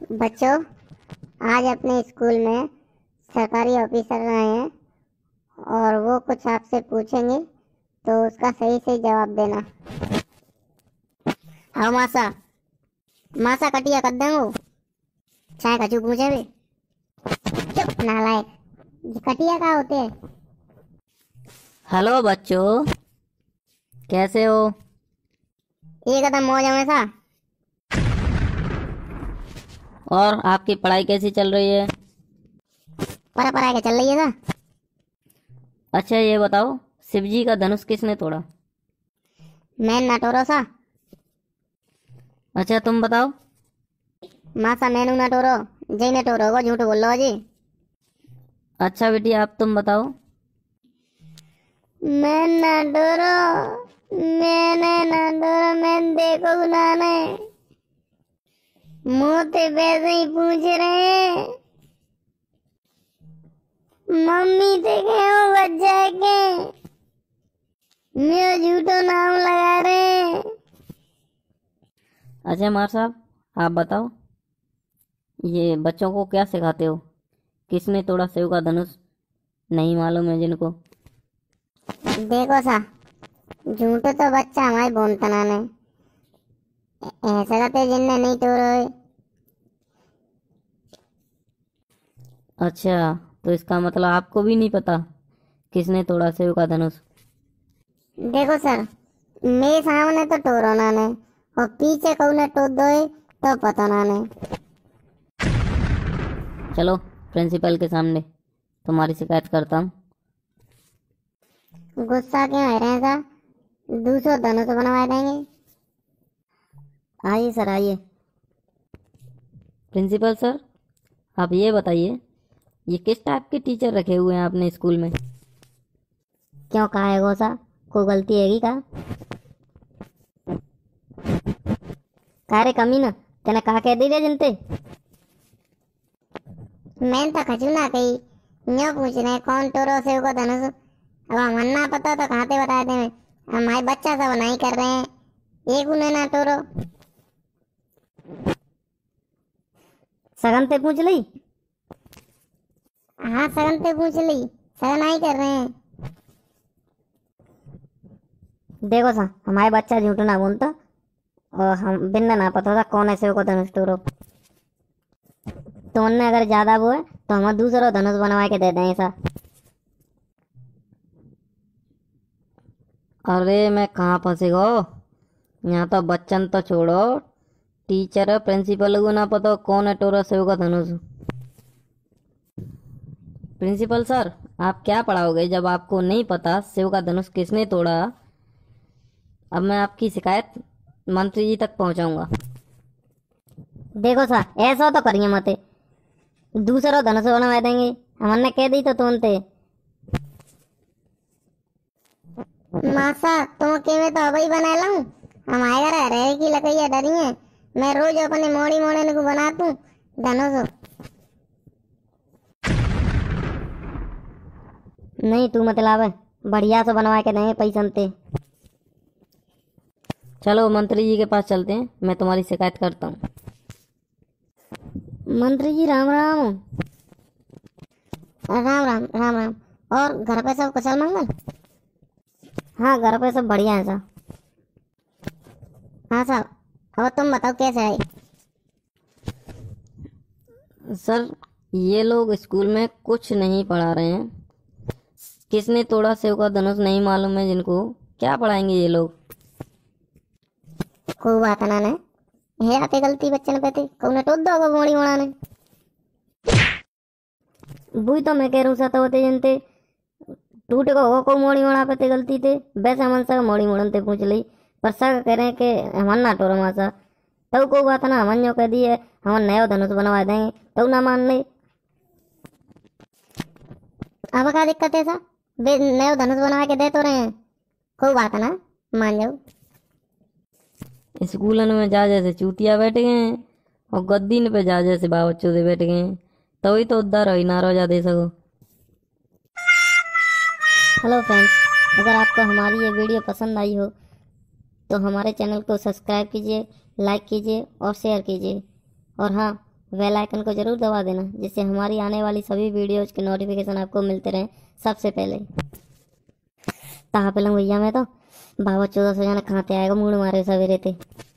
बच्चों आज अपने स्कूल में सरकारी ऑफिसर आए हैं और वो कुछ आपसे पूछेंगे तो उसका सही से जवाब देना हाँ मासा मासा कटिया कर देंगे चाय का चुप मुझे भी चुप नालायक कटिया का होते हैं हेलो बच्चों कैसे हो एकदम मौज हमेशा और आपकी पढ़ाई कैसी चल रही है पढ़ा पढ़ा के चल रही है ना अच्छा ये बताओ शिवजी का धनुष किसने तोड़ा मैं नाटोरो सा अच्छा तुम बताओ मासा सा मैनू नाटोरो जय नाटोरो को झूठ बोल रहा जी अच्छा बेटी आप तुम बताओ मैं नाटोरो मैंने नाटोरो मैं देखो ना नहीं मोते पैसे ही पूछ रहे हैं मम्मी से तो क्यों बच्चा के मेरा झूठो नाम लगा रहे हैं अच्छा मार साहब आप बताओ ये बच्चों को क्या सिखाते हो किसने तोड़ा सेव का धनुष नहीं मालूम है जिनको देखो सा झूठे तो बच्चा हमारे बोमतना नहीं ऐसा तो जिन्ना नहीं तो रोए अच्छा तो इसका मतलब आपको भी नहीं पता किसने तोड़ा सेव का धनुष देखो सर मेरे सामने तो टोरो ना ने और पीछे कहू ने टोक तो दो तो पता ना ने चलो प्रिंसिपल के सामने तुम्हारी शिकायत करता हूँ गुस्सा क्यों है रहे दूसरा धनुष बनवा देंगे आइए सर आइए प्रिंसिपल सर आप ये बताइए ये किस टाइप के टीचर रखे हुए हैं आपने स्कूल में क्यों कहा है गोसा कोई गलती है का कह रे कमी ना तेने कहा कह दी रे जनते मैं तो खचू ना कही मैं पूछ रहे कौन टोरो से को धनुष अब हम ना पता तो कहाँ बता दे हमारे बच्चा सब नहीं कर रहे हैं एक उन्हें ना टोरो सगन से पूछ ली हाँ सगन से पूछ ली सगन आई कर रहे हैं देखो सा हमारे बच्चा झूठ ना बोलता और हम बिन्ना ना पता था कौन ऐसे को धनुष टूरो तो उनने अगर ज्यादा वो है तो हम दूसरा धनुष बनवा के दे दें ऐसा अरे मैं कहाँ फंसी गो यहाँ तो बच्चन तो छोड़ो टीचर प्रिंसिपल को ना पता कौन है टोरा से का धनुष प्रिंसिपल सर आप क्या पढ़ाओगे जब आपको नहीं पता शिव का धनुष किसने तोड़ा अब मैं आपकी शिकायत मंत्री जी तक पहुंचाऊंगा देखो सर ऐसा तो करिए मत दूसरा धनुष बनवा देंगे हमने कह दी तो तुमते मासा तुम तो अभी बना लाऊं हमारे घर हरे की लकड़ियां डरी है मैं रोज अपने मोड़ी मोड़े को बनाता हूँ धनोजो तो। नहीं तू मतलब बढ़िया से बनवा के नहीं पैसा ते चलो मंत्री जी के पास चलते हैं मैं तुम्हारी शिकायत करता हूँ मंत्री जी राम राम राम राम राम राम और घर पे सब कुशल मंगल हाँ घर पे सब बढ़िया है सर हाँ सर और तुम बताओ कैसे आए सर ये लोग स्कूल में कुछ नहीं पढ़ा रहे हैं किसने तोड़ा सेव का धनुष नहीं मालूम है जिनको क्या पढ़ाएंगे ये लोग को बात ना नाना हे आते गलती बच्चन पे थी कौन टोद दो गोड़ी उड़ाने बुई तो मैं कह रहा हूँ होते जनते टूट को को मोड़ी उड़ा पे गलती थे वैसे मन से मोड़ी मोड़न ते पूछ ली प्रसंग कह रहे हैं कि हमन ना टोर मासा तब को बात ना हमन जो कह दिए हम नयो धनुष बनवा दें तब ना मान ले अब का दिक्कत है सा बे नयो धनुष बनवा के दे तो रहे हैं को बात ना मान जाओ स्कूलन में जा जैसे चूतिया बैठ गए और गद्दीन पे जा जैसे बाबच्चों से बैठ गए तो ही तो उद्धार हो ना रोजा दे सको हेलो फ्रेंड्स अगर आपको हमारी ये वीडियो पसंद आई हो तो हमारे चैनल को सब्सक्राइब कीजिए लाइक कीजिए और शेयर कीजिए और हाँ वेल आइकन को ज़रूर दबा देना जिससे हमारी आने वाली सभी वीडियोज़ के नोटिफिकेशन आपको मिलते रहें सबसे पहले तहाँ तो पे लंग भैया मैं तो बाबा चौदह सौ जाना खाते आएगा मूड मारे सवेरे थे